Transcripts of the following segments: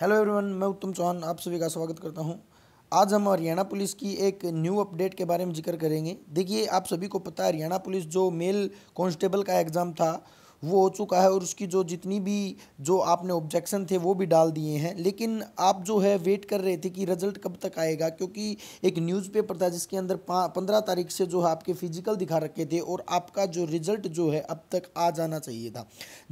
hello everyone मैं उत्तम चौहान आप सभी का स्वागत करता हूं आज हम हरियाणा पुलिस की एक न्यू अपडेट के बारे में जिक्र करेंगे देखिए आप सभी को पता है हरियाणा पुलिस जो मेल कांस्टेबल का एग्ज़ाम था वो हो चुका है और उसकी जो जितनी भी जो आपने ऑब्जेक्शन थे वो भी डाल दिए हैं लेकिन आप जो है वेट कर रहे थे कि रिजल्ट कब तक आएगा क्योंकि एक न्यूज़पेपर था जिसके अंदर पंद्रह तारीख से जो है आपके फिजिकल दिखा रखे थे और आपका जो रिजल्ट जो है अब तक आ जाना चाहिए था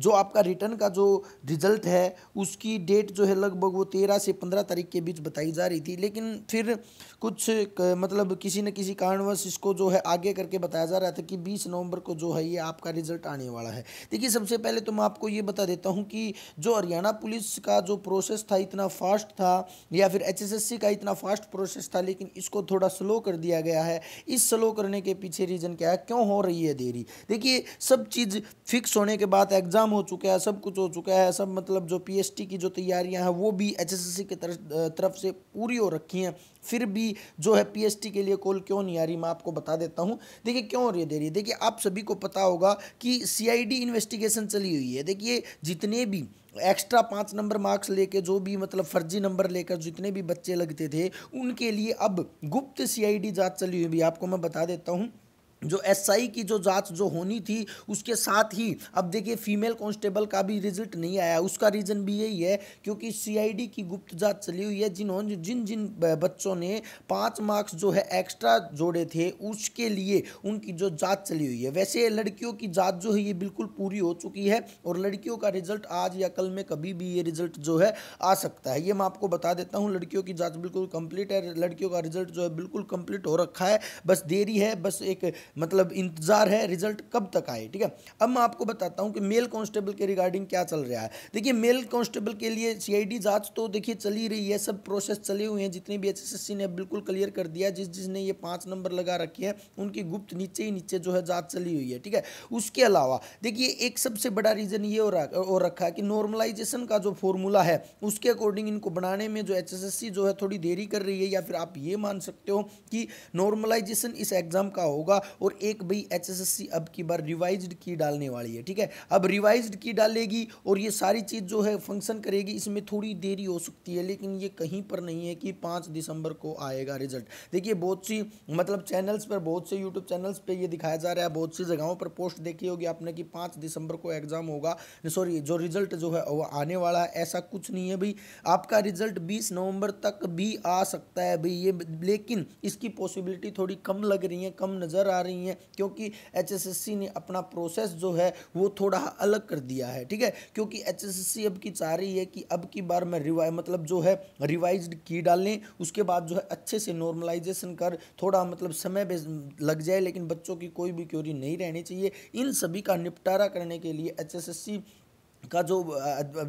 जो आपका रिटर्न का जो रिजल्ट है उसकी डेट जो है लगभग वो तेरह से पंद्रह तारीख के बीच बताई जा रही थी लेकिन फिर कुछ मतलब किसी न किसी कारणवश इसको जो है आगे करके बताया जा रहा था कि बीस नवंबर को जो है ये आपका रिजल्ट आने वाला है देखिए सबसे पहले तो मैं आपको ये बता देता हूँ कि जो हरियाणा पुलिस का जो प्रोसेस था इतना फास्ट था या फिर एच का इतना फास्ट प्रोसेस था लेकिन इसको थोड़ा स्लो कर दिया गया है इस स्लो करने के पीछे रीज़न क्या है क्यों हो रही है देरी देखिए सब चीज़ फिक्स होने के बाद एग्ज़ाम हो चुका है सब कुछ हो चुका है सब मतलब जो पी की जो तैयारियाँ हैं वो भी एच एस की तरफ से पूरी हो रखी हैं फिर भी जो है पी के लिए कॉल क्यों नहीं आ रही मैं आपको बता देता हूँ देखिए क्यों हो रही है देरी देखिए आप सभी को पता होगा कि सी इन्वेस्ट इन्वेस्टिगेशन चली हुई है देखिए जितने भी एक्स्ट्रा पाँच नंबर मार्क्स लेके जो भी मतलब फर्जी नंबर लेकर जितने भी बच्चे लगते थे उनके लिए अब गुप्त सीआईडी जांच चली हुई भी आपको मैं बता देता हूँ जो एसआई की जो जांच जो होनी थी उसके साथ ही अब देखिए फीमेल कांस्टेबल का भी रिजल्ट नहीं आया उसका रीज़न भी यही है क्योंकि सीआईडी की गुप्त जांच चली हुई है जिन्होंने जिन जिन बच्चों ने पाँच मार्क्स जो है एक्स्ट्रा जोड़े थे उसके लिए उनकी जो जाँच चली हुई है वैसे लड़कियों की जाँच जो है ये बिल्कुल पूरी हो चुकी है और लड़कियों का रिजल्ट आज या कल में कभी भी ये रिजल्ट जो है आ सकता है ये मैं आपको बता देता हूँ लड़कियों की जाँच बिल्कुल कम्प्लीट है लड़कियों का रिजल्ट जो है बिल्कुल कम्प्लीट हो रखा है बस देरी है बस एक मतलब इंतज़ार है रिजल्ट कब तक आए ठीक है अब मैं आपको बताता हूँ कि मेल कांस्टेबल के रिगार्डिंग क्या चल रहा है देखिए मेल कांस्टेबल के लिए सीआईडी जांच तो देखिए चली रही है सब प्रोसेस चले हुए हैं जितने भी एसएससी ने बिल्कुल क्लियर कर दिया जिस जिसने ये पाँच नंबर लगा रखी है उनकी गुप्त नीचे ही नीचे जो है जाँच चली हुई है ठीक है उसके अलावा देखिए एक सबसे बड़ा रीज़न ये हो रखा है कि नॉर्मलाइजेशन का जो फॉर्मूला है उसके अकॉर्डिंग इनको बनाने में जो एच जो है थोड़ी देरी कर रही है या फिर आप ये मान सकते हो कि नॉर्मलाइजेशन इस एग्ज़ाम का होगा और एक भाई एचएसएससी अब की बार रिवाइज्ड की डालने वाली है ठीक है अब रिवाइज्ड की डालेगी और ये सारी चीज़ जो है फंक्शन करेगी इसमें थोड़ी देरी हो सकती है लेकिन ये कहीं पर नहीं है कि पाँच दिसंबर को आएगा रिजल्ट देखिए बहुत सी मतलब चैनल्स पर बहुत से यूट्यूब चैनल्स पर यह दिखाया जा रहा है बहुत सी जगहों पर पोस्ट देखी होगी आपने कि पाँच दिसंबर को एग्ज़ाम होगा सॉरी जो रिजल्ट जो है वो आने वाला है ऐसा कुछ नहीं है भाई आपका रिजल्ट बीस नवंबर तक भी आ सकता है भाई ये लेकिन इसकी पॉसिबिलिटी थोड़ी कम लग रही है कम नज़र आ रही हैं क्योंकि एचएसएससी ने अपना प्रोसेस जो है वो थोड़ा अलग कर दिया है ठीक है क्योंकि एचएसएससी अब की चाह रही है कि अब की बार में रिवाइ मतलब जो है रिवाइज की डालें उसके बाद जो है अच्छे से नॉर्मलाइजेशन कर थोड़ा मतलब समय लग जाए लेकिन बच्चों की कोई भी क्योरी नहीं रहनी चाहिए इन सभी का निपटारा करने के लिए एच का जो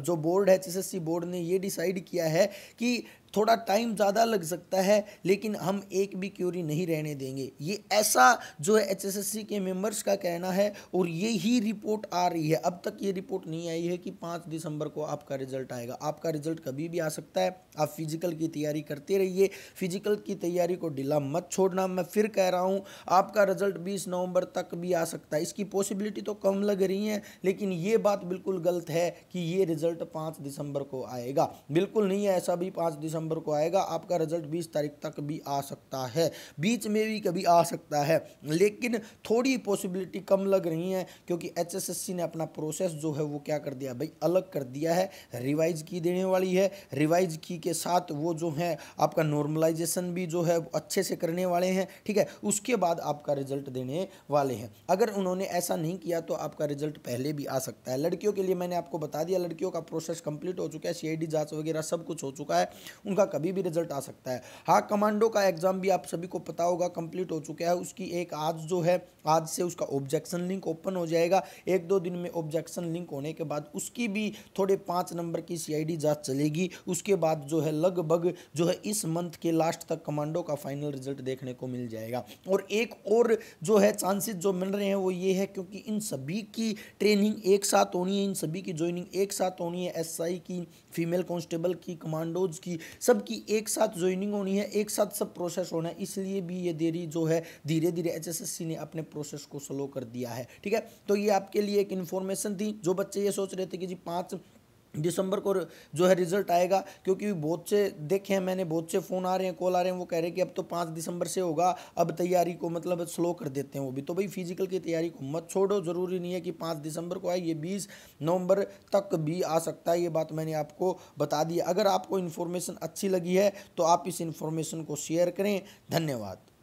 जो बोर्ड है एच बोर्ड ने ये डिसाइड किया है कि थोड़ा टाइम ज़्यादा लग सकता है लेकिन हम एक भी क्यूरी नहीं रहने देंगे ये ऐसा जो है एच के मेम्बर्स का कहना है और ये ही रिपोर्ट आ रही है अब तक ये रिपोर्ट नहीं आई है कि पाँच दिसंबर को आपका रिजल्ट आएगा आपका रिजल्ट कभी भी आ सकता है आप फिजिकल की तैयारी करते रहिए फिजिकल की तैयारी को डिला मत छोड़ना मैं फिर कह रहा हूँ आपका रिजल्ट बीस नवंबर तक भी आ सकता है इसकी पॉसिबिलिटी तो कम लग रही है लेकिन ये बात बिल्कुल गलत है कि ये रिजल्ट पाँच दिसंबर को आएगा बिल्कुल नहीं है ऐसा भी पाँच दिसंबर नंबर को आएगा आपका रिजल्ट बीस तारीख तक भी आ सकता है बीच में भी कभी आ सकता है लेकिन थोड़ी पॉसिबिलिटी कम लग रही है क्योंकि एच ने अपना प्रोसेस जो है वो क्या कर दिया भाई अलग कर दिया है रिवाइज की देने वाली है रिवाइज की के साथ वो जो है आपका नॉर्मलाइजेशन भी जो है अच्छे से करने वाले हैं ठीक है उसके बाद आपका रिजल्ट देने वाले हैं अगर उन्होंने ऐसा नहीं किया तो आपका रिजल्ट पहले भी आ सकता है लड़कियों के लिए मैंने आपको बता दिया लड़कियों का प्रोसेस कंप्लीट हो चुका है सी जांच वगैरह सब कुछ हो चुका है उन उनका कभी भी रिजल्ट आ सकता है हाँ कमांडो का एग्ज़ाम भी आप सभी को पता होगा कंप्लीट हो चुका है उसकी एक आज जो है आज से उसका ऑब्जेक्शन लिंक ओपन हो जाएगा एक दो दिन में ऑब्जेक्शन लिंक होने के बाद उसकी भी थोड़े पाँच नंबर की सी जांच चलेगी उसके बाद जो है लगभग जो है इस मंथ के लास्ट तक कमांडो का फाइनल रिजल्ट देखने को मिल जाएगा और एक और जो है चांसेस जो मिल रहे हैं वो ये है क्योंकि इन सभी की ट्रेनिंग एक साथ होनी है इन सभी की ज्वाइनिंग एक साथ होनी है एसआई की फीमेल कांस्टेबल की कमांडोज की सबकी एक साथ ज्वाइनिंग होनी है एक साथ सब प्रोसेस होना है इसलिए भी ये देरी जो है धीरे धीरे एच ने अपने प्रोसेस को स्लो कर दिया है ठीक है तो ये आपके लिए एक इन्फॉर्मेशन थी जो बच्चे ये सोच रहे थे कि जी पाँच दिसंबर को जो है रिजल्ट आएगा क्योंकि बहुत से देखे हैं मैंने बहुत से फ़ोन आ रहे हैं कॉल आ रहे हैं वो कह रहे हैं कि अब तो पाँच दिसंबर से होगा अब तैयारी को मतलब स्लो कर देते हैं वो भी तो भाई फिजिकल की तैयारी को मत छोड़ो ज़रूरी नहीं है कि पाँच दिसंबर को आए ये बीस नवंबर तक भी आ सकता है ये बात मैंने आपको बता दी अगर आपको इन्फॉर्मेशन अच्छी लगी है तो आप इस इन्फॉर्मेशन को शेयर करें धन्यवाद